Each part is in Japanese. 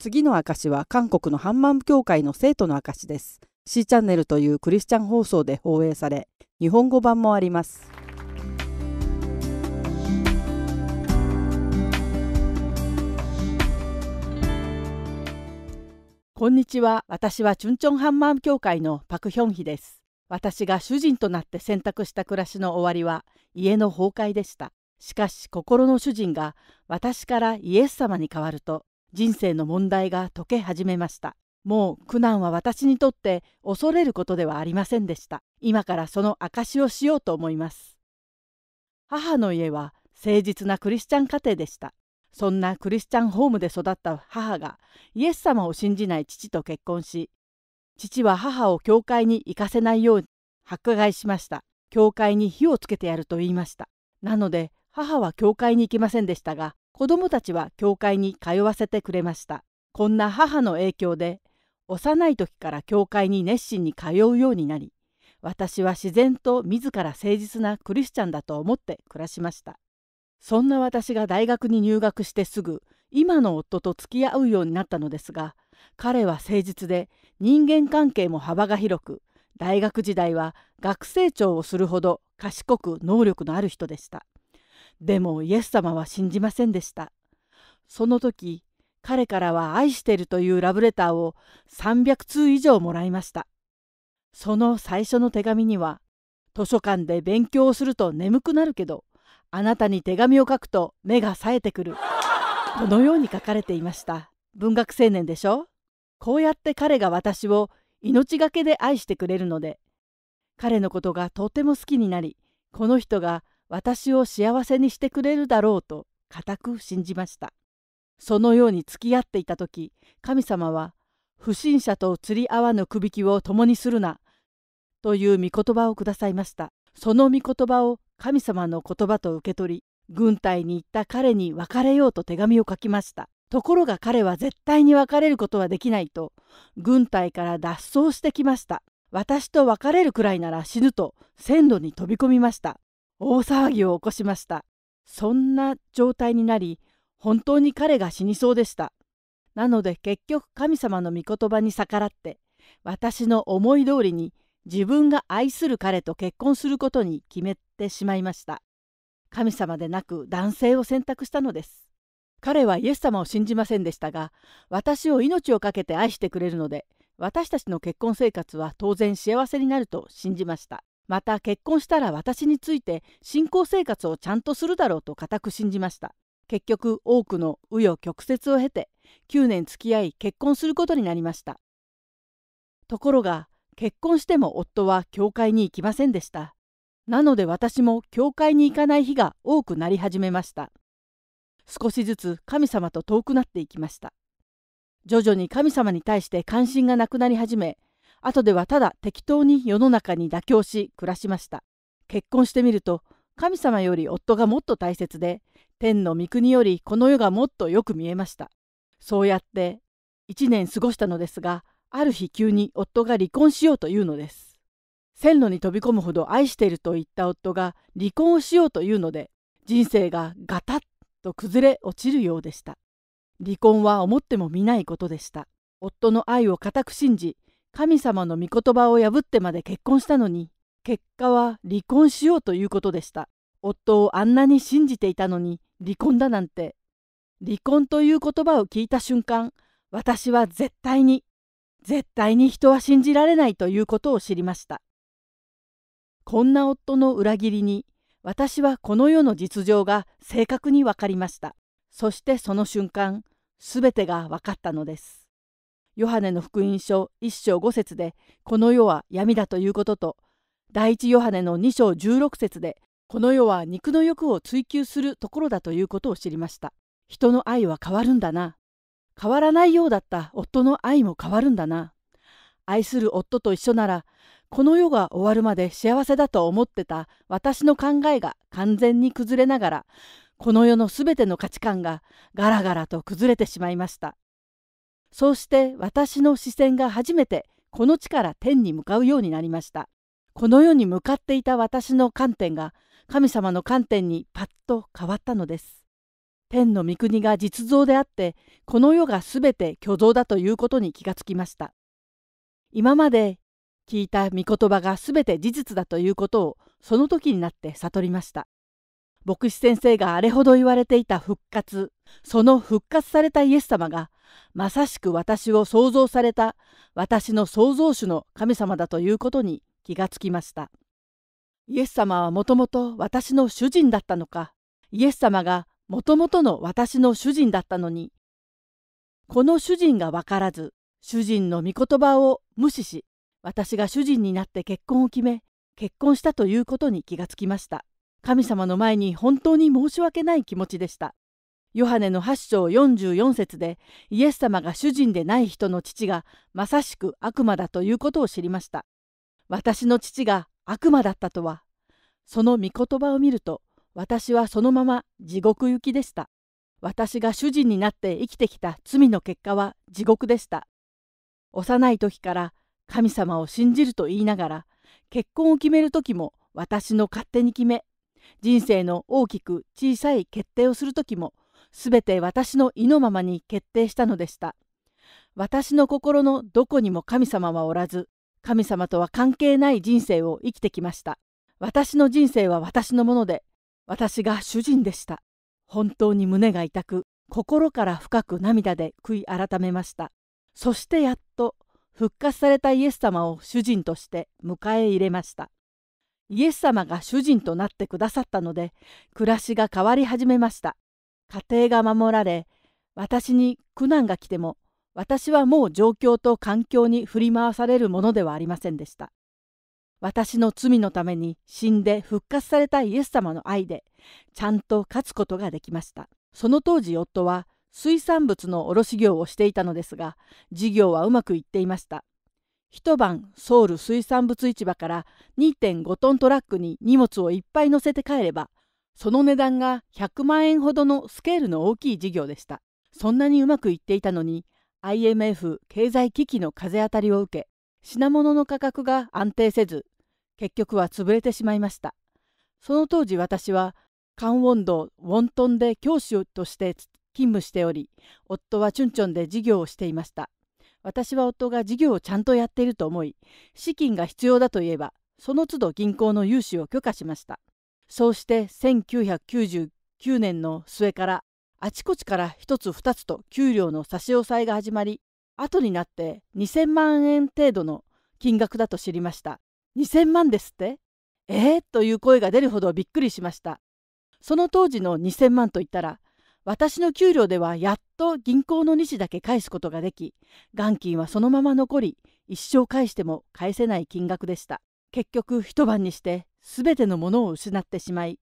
次の証は韓国のハンマン教会の生徒の証です。C チャンネルというクリスチャン放送で放映され、日本語版もあります。こんにちは。私はチュンチョンハンマン教会のパクヒョンヒです。私が主人となって選択した暮らしの終わりは家の崩壊でした。しかし心の主人が私からイエス様に変わると人生の問題が解け始めましたもう苦難は私にとって恐れることではありませんでした今からその証をしようと思います母の家は誠実なクリスチャン家庭でしたそんなクリスチャンホームで育った母がイエス様を信じない父と結婚し父は母を教会に行かせないよう迫害しました教会に火をつけてやると言いましたなので母は教会に行きませんでしたが子供たちは教会に通わせてくれました。こんな母の影響で、幼い時から教会に熱心に通うようになり、私は自然と自ら誠実なクリスチャンだと思って暮らしました。そんな私が大学に入学してすぐ、今の夫と付き合うようになったのですが、彼は誠実で人間関係も幅が広く、大学時代は学生長をするほど賢く能力のある人でした。でもイエス様は信じませんでした。その時、彼からは愛してるというラブレターを300通以上もらいました。その最初の手紙には、図書館で勉強をすると眠くなるけど、あなたに手紙を書くと目が冴えてくる。このように書かれていました。文学青年でしょこうやって彼が私を命がけで愛してくれるので、彼のことがとても好きになり、この人が私を幸せにしてくれるだろうと固く信じましたそのように付き合っていた時神様は「不審者と釣り合わぬくびきを共にするな」という御言葉をくださいましたその御言葉を神様の言葉と受け取り軍隊に行った彼に別れようと手紙を書きましたところが彼は絶対に別れることはできないと軍隊から脱走してきました私と別れるくらいなら死ぬと線路に飛び込みました大騒ぎを起こしましたそんな状態になり本当に彼が死にそうでしたなので結局神様の御言葉に逆らって私の思い通りに自分が愛する彼と結婚することに決めてしまいました神様でなく男性を選択したのです彼はイエス様を信じませんでしたが私を命を懸けて愛してくれるので私たちの結婚生活は当然幸せになると信じましたまた結婚したら私について信仰生活をちゃんとするだろうと固く信じました結局多くの紆余曲折を経て9年付き合い結婚することになりましたところが結婚しても夫は教会に行きませんでしたなので私も教会に行かない日が多くなり始めました少しずつ神様と遠くなっていきました徐々に神様に対して関心がなくなり始め後ではただ適当に世の中に妥協し暮らしました結婚してみると神様より夫がもっと大切で天の御国よりこの世がもっとよく見えましたそうやって1年過ごしたのですがある日急に夫が離婚しようというのです線路に飛び込むほど愛していると言った夫が離婚をしようというので人生がガタッと崩れ落ちるようでした離婚は思ってもみないことでした夫の愛を固く信じ神様の御言葉を破ってまで結婚したのに結果は離婚しようということでした夫をあんなに信じていたのに離婚だなんて離婚という言葉を聞いた瞬間私は絶対に絶対に人は信じられないということを知りましたこんな夫の裏切りに私はこの世の実情が正確に分かりましたそしてその瞬間すべてが分かったのですヨハネの福音書1章5節でこの世は闇だということと第一ヨハネの2章16節でこの世は肉の欲を追求するところだということを知りました人の愛は変わるんだな変わらないようだった夫の愛も変わるんだな愛する夫と一緒ならこの世が終わるまで幸せだと思ってた私の考えが完全に崩れながらこの世のすべての価値観がガラガラと崩れてしまいましたそうして私の視線が初めてこの地から天に向かうようになりましたこの世に向かっていた私の観点が神様の観点にパッと変わったのです天の御国が実像であってこの世がすべて虚像だということに気がつきました今まで聞いた御言葉がすべて事実だということをその時になって悟りました牧師先生があれほど言われていた復活その復活されたイエス様がまさしく私を創造された私の創造主の神様だということに気がつきましたイエス様はもともと私の主人だったのかイエス様がもともとの私の主人だったのにこの主人が分からず主人の御言葉を無視し私が主人になって結婚を決め結婚したということに気がつきました神様の前に本当に申し訳ない気持ちでした。ヨハネの8章44節でイエス様が主人でない人の父がまさしく悪魔だということを知りました。私の父が悪魔だったとは、その御言葉を見ると私はそのまま地獄行きでした。私が主人になって生きてきた罪の結果は地獄でした。幼い時から神様を信じると言いながら結婚を決める時も私の勝手に決め人生の大きく小さい決定をする時も全て私の意のままに決定したのでした私の心のどこにも神様はおらず神様とは関係ない人生を生きてきました私の人生は私のもので私が主人でした本当に胸が痛く心から深く涙で悔い改めましたそしてやっと復活されたイエス様を主人として迎え入れましたイエス様が主人となってくださったので暮らしが変わり始めました家庭が守られ私に苦難が来ても私はもう状況と環境に振り回されるものではありませんでした私の罪のために死んで復活されたイエス様の愛でちゃんと勝つことができましたその当時夫は水産物の卸業をしていたのですが事業はうまくいっていました一晩ソウル水産物市場から2.5トントラックに荷物をいっぱい乗せて帰ればその値段が100万円ほどのスケールの大きい事業でしたそんなにうまくいっていたのに IMF 経済危機の風当たりを受け品物の価格が安定せず結局は潰れてしまいましたその当時私はカンウォンドウォントンで教師として勤務しており夫はチュンチョンで事業をしていました私は夫が事業をちゃんとやっていると思い、資金が必要だといえば、その都度銀行の融資を許可しました。そうして1999年の末からあちこちから一つ二つと給料の差し押さえが始まり、後になって2000万円程度の金額だと知りました。2000万ですってえー、という声が出るほどびっくりしました。その当時の2000万といったら、私の給料ではやっと銀行の利子だけ返すことができ元金はそのまま残り一生返しても返せない金額でした結局一晩にして全てのものを失ってしまい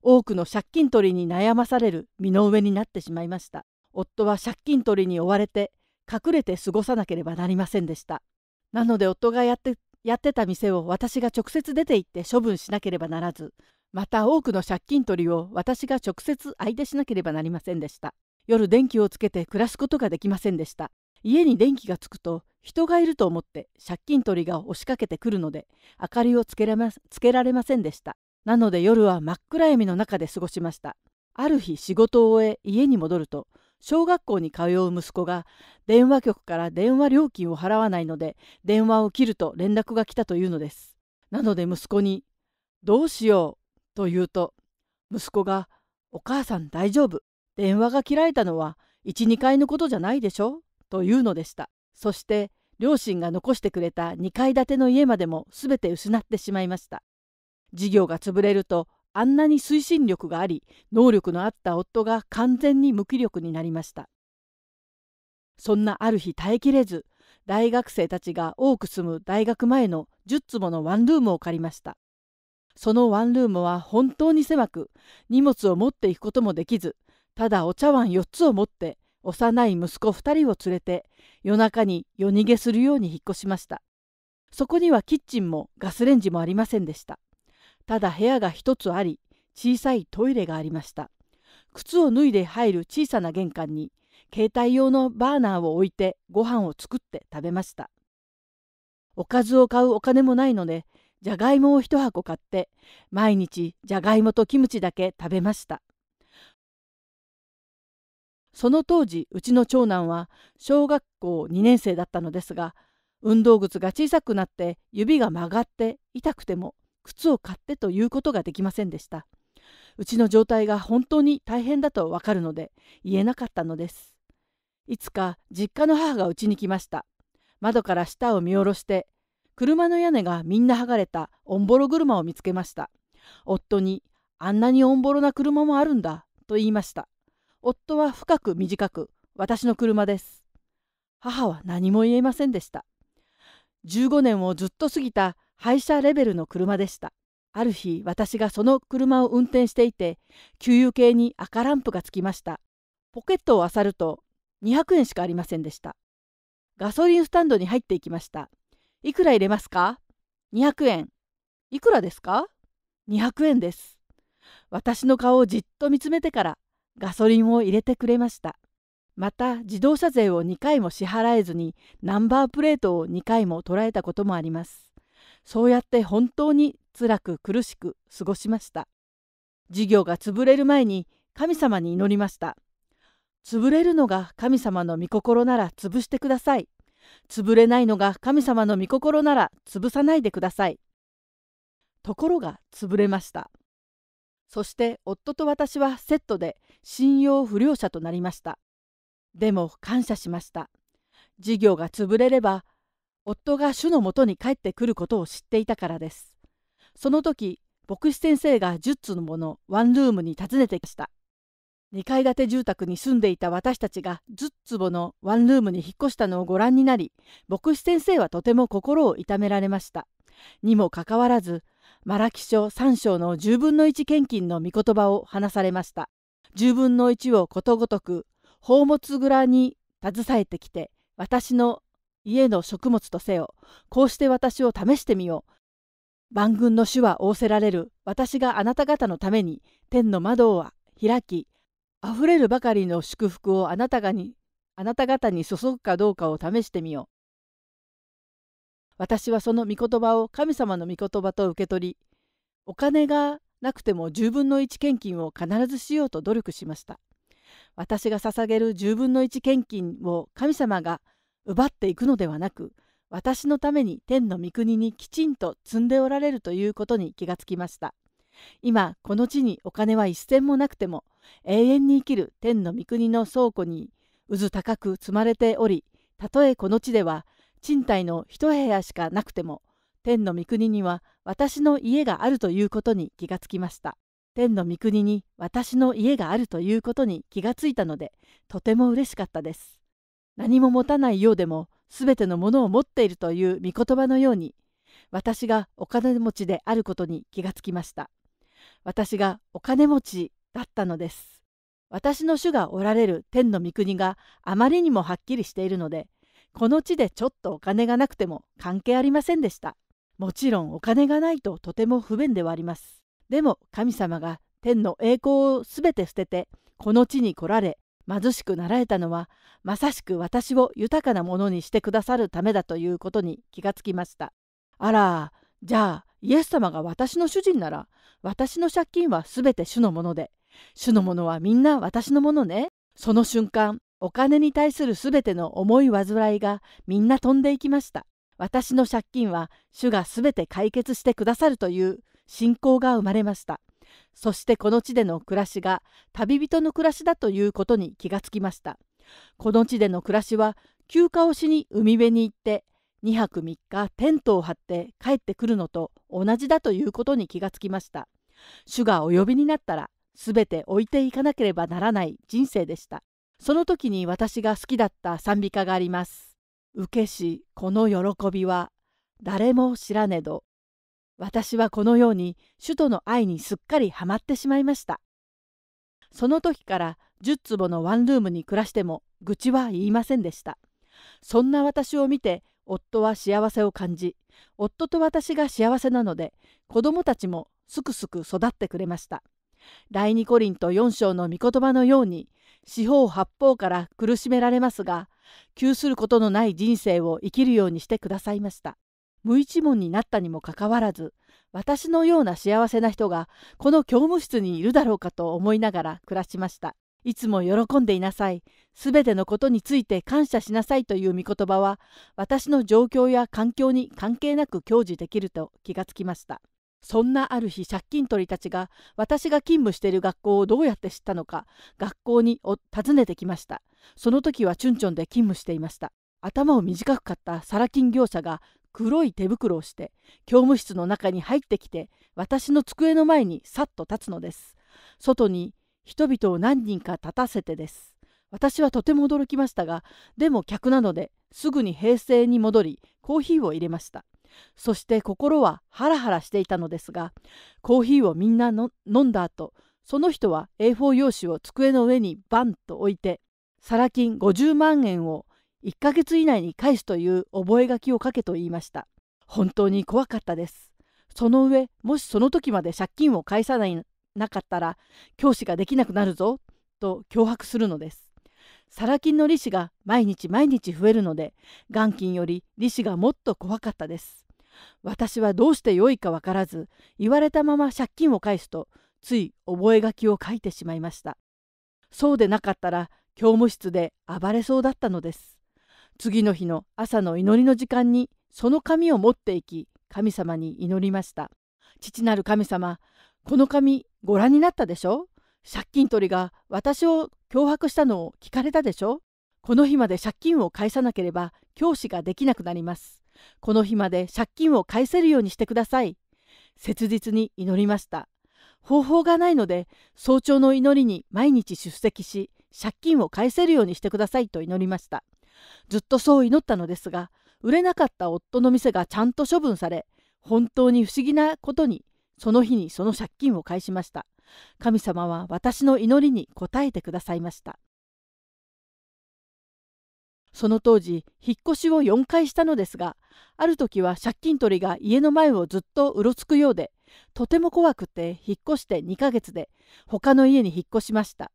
多くの借金取りに悩まされる身の上になってしまいました夫は借金取りに追われて隠れて過ごさなければなりませんでしたなので夫がやってやってた店を私が直接出て行って処分しなければならずまた多くの借金取りを私が直接相手しなければなりませんでした夜電気をつけて暮らすことができませんでした家に電気がつくと人がいると思って借金取りが押しかけてくるので明かりをつけられませんでしたなので夜は真っ暗闇の中で過ごしましたある日仕事を終え家に戻ると小学校に通う息子が電話局から電話料金を払わないので電話を切ると連絡が来たというのですなので息子に「どうしようと言うと息子が「お母さん大丈夫電話が切られたのは12階のことじゃないでしょ」というのでしたそして両親が残してくれた2階建ての家までも全て失ってしまいました事業が潰れるとあんなに推進力があり能力のあった夫が完全に無気力になりましたそんなある日耐えきれず大学生たちが多く住む大学前の10坪のワンルームを借りましたそのワンルームは本当に狭く、荷物を持っていくこともできず、ただお茶碗4つを持って、幼い息子2人を連れて、夜中に夜逃げするように引っ越しました。そこにはキッチンもガスレンジもありませんでした。ただ部屋が1つあり、小さいトイレがありました。靴を脱いで入る小さな玄関に、携帯用のバーナーを置いてご飯を作って食べました。おかずを買うお金もないので、じゃがいもを1箱買って毎日じゃがいもとキムチだけ食べましたその当時うちの長男は小学校2年生だったのですが運動靴が小さくなって指が曲がって痛くても靴を買ってということができませんでしたうちの状態が本当に大変だとわかるので言えなかったのですいつか実家の母がうちに来ました窓から下を見下ろして車の屋根がみんな剥がれたオンボロ車を見つけました。夫に、あんなにオンボロな車もあるんだ、と言いました。夫は深く短く、私の車です。母は何も言えませんでした。15年をずっと過ぎた廃車レベルの車でした。ある日、私がその車を運転していて、給油系に赤ランプがつきました。ポケットを漁ると、200円しかありませんでした。ガソリンスタンドに入っていきました。いくら入れますか ?200 円。いくらですか ?200 円です。私の顔をじっと見つめてからガソリンを入れてくれました。また自動車税を2回も支払えずにナンバープレートを2回も捉えたこともあります。そうやって本当に辛く苦しく過ごしました。事業が潰れる前に神様に祈りました。潰れるのが神様の御心なら潰してください。潰れないのが神様の御心なら潰さないでください。ところが潰れました。そして夫と私はセットで信用不良者となりました。でも感謝しました。事業が潰れれば夫が主のもとに帰ってくることを知っていたからです。その時牧師先生が10つのものワンルームに訪ねてきました。2階建て住宅に住んでいた私たちが10坪のワンルームに引っ越したのをご覧になり牧師先生はとても心を痛められましたにもかかわらずマラキ書3章の10分の1献金の御言葉を話されました10分の1をことごとく宝物蔵に携えてきて私の家の食物とせよこうして私を試してみよう万軍の主は仰せられる私があなた方のために天の窓を開きあふれるばかりの祝福をあなたがにあなた方に注ぐかどうかを試してみよう。私はその御言葉を神様の御言葉と受け取り、お金がなくても十分の一献金を必ずしようと努力しました。私が捧げる十分の一献金を神様が奪っていくのではなく、私のために天の御国にきちんと積んでおられるということに気がつきました。今この地にお金は一銭もなくても永遠に生きる天の御国の倉庫に渦高く積まれておりたとえこの地では賃貸の一部屋しかなくても天の御国には私の家があるということに気がつきました。天の御国に私の家があるということに気がついたのでとても嬉しかったです。何も持たないようでも全てのものを持っているという御言葉のように私がお金持ちであることに気がつきました。私がお金持ちだったのです。私の主がおられる天の御国があまりにもはっきりしているので、この地でちょっとお金がなくても関係ありませんでした。もちろんお金がないととても不便ではあります。でも神様が天の栄光をすべて捨てて、この地に来られ、貧しくなられたのは、まさしく私を豊かなものにしてくださるためだということに気がつきました。あら、じゃあイエス様が私の主人なら私の借金はすべて主のもので主のものはみんな私のものねその瞬間お金に対するすべての思い煩いがみんな飛んでいきました私の借金は主がすべて解決してくださるという信仰が生まれましたそしてこの地での暮らしが旅人の暮らしだということに気がつきましたこの地での暮らしは休暇をしに海辺に行って2泊3日テントを張って帰ってくるのと同じだということに気がつきました。主がお呼びになったら全て置いていかなければならない人生でした。その時に私が好きだった賛美歌があります。受けしこの喜びは誰も知らねど。私はこのように首都の愛にすっかりはまってしまいました。その時から10坪のワンルームに暮らしても愚痴は言いませんでした。そんな私を見て夫は幸せを感じ夫と私が幸せなので子供たちもすくすく育ってくれました第二コリント4章の御言葉のように四方八方から苦しめられますが窮することのない人生を生きるようにしてくださいました無一文になったにもかかわらず私のような幸せな人がこの教務室にいるだろうかと思いながら暮らしましたいつも喜んでいなさい。すべてのことについて感謝しなさいという御言葉は、私の状況や環境に関係なく享受できると気がつきました。そんなある日、借金取りたちが私が勤務している学校をどうやって知ったのか、学校に訪ねてきました。その時はチュンチョンで勤務していました。頭を短く買ったサラ金業者が黒い手袋をして教務室の中に入ってきて私の机の前にさっと立つのです外に人々を何人か立たせてです。私はとても驚きましたが、でも客なのですぐに平成に戻り、コーヒーを入れました。そして心はハラハラしていたのですが、コーヒーをみんな飲んだ後、その人は A4 用紙を机の上にバンと置いて、サラ金50万円を1ヶ月以内に返すという覚書をかけと言いました。本当に怖かったです。その上、もしその時まで借金を返さないなかったら教師ができなくなるぞと脅迫するのです。サラ金の利子が毎日毎日増えるので元金より利子がもっと怖かったです。私はどうしてよいかわからず言われたまま借金を返すとつい覚書を書いてしまいました。そうでなかったら教務室で暴れそうだったのです。次の日の朝の祈りの時間にその紙を持っていき神様に祈りました。父なる神様、この紙ご覧になったでしょ借金取りが私を脅迫したのを聞かれたでしょこの日まで借金を返さなければ教師ができなくなります。この日まで借金を返せるようにしてください。切実に祈りました。方法がないので早朝の祈りに毎日出席し借金を返せるようにしてくださいと祈りました。ずっとそう祈ったのですが売れなかった夫の店がちゃんと処分され本当に不思議なことにその日にその借金を返しました。神様は私の祈りに応えてくださいました。その当時、引っ越しを4回したのですが、ある時は借金取りが家の前をずっとうろつくようで、とても怖くて引っ越して2ヶ月で、他の家に引っ越しました。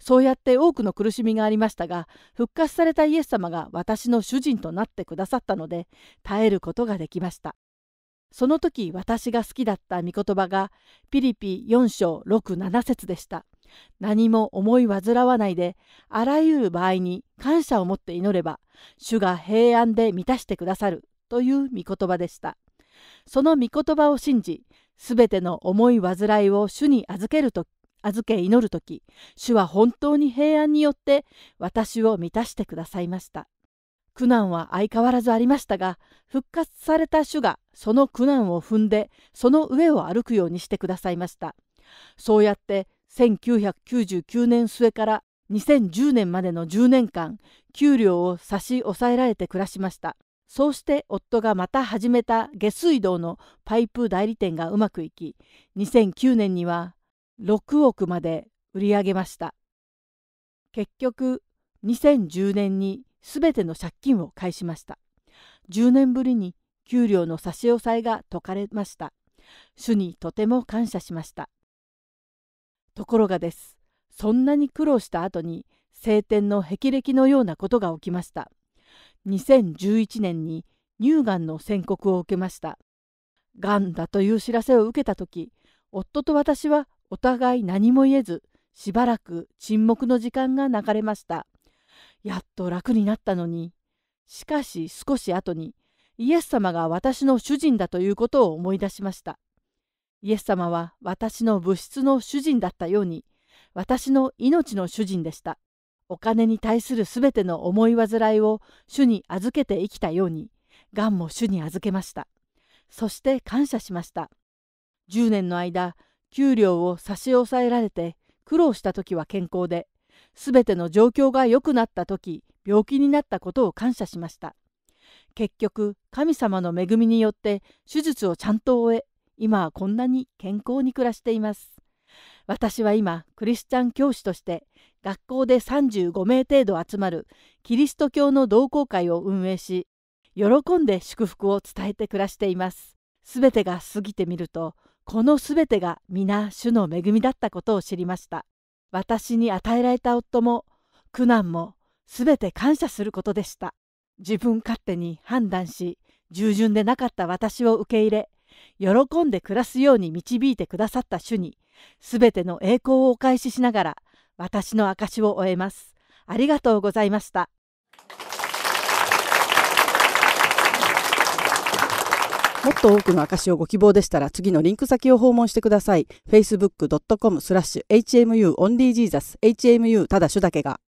そうやって多くの苦しみがありましたが、復活されたイエス様が私の主人となってくださったので、耐えることができました。その時私が好きだった御言葉がピリピ4章6、7節でした。何も思い煩わないで、あらゆる場合に感謝を持って祈れば、主が平安で満たしてくださるという御言葉でした。その御言葉を信じ、すべての思い煩いを主に預けると預け祈る時主は本当に平安によって私を満たしてくださいました。苦難は相変わらずありましたが復活された主がその苦難を踏んでその上を歩くようにしてくださいましたそうやって1999年末から2010年までの10年間給料を差し抑えられて暮らしましたそうして夫がまた始めた下水道のパイプ代理店がうまくいき2009年には6億まで売り上げました結局2010年にすべての借金を返しました。10年ぶりに給料の差し押さえが解かれました。主にとても感謝しました。ところがです。そんなに苦労した後に晴天の霹靂のようなことが起きました。2011年に乳がんの宣告を受けました。がんだという知らせを受けた時夫と私はお互い何も言えずしばらく沈黙の時間が流れましたやっと楽になったのに。しかし少し後に、イエス様が私の主人だということを思い出しました。イエス様は私の物質の主人だったように、私の命の主人でした。お金に対するすべての思い煩いを主に預けて生きたように、がんも主に預けました。そして感謝しました。10年の間、給料を差し押さえられて苦労した時は健康で、すべての状況が良くなった時病気になったことを感謝しました結局神様の恵みによって手術をちゃんと終え今はこんなに健康に暮らしています私は今クリスチャン教師として学校で35名程度集まるキリスト教の同好会を運営し喜んで祝福を伝えて暮らしていますすべてが過ぎてみるとこのすべてが皆主の恵みだったことを知りました私に与えられた夫も苦難も全て感謝することでした。自分勝手に判断し、従順でなかった私を受け入れ、喜んで暮らすように導いてくださった主に、全ての栄光をお返ししながら、私の証を終えます。ありがとうございました。もっと多くの証をご希望でしたら次のリンク先を訪問してください。facebook.com スラッシュ hmu onlyjesus hmu ただ主だけが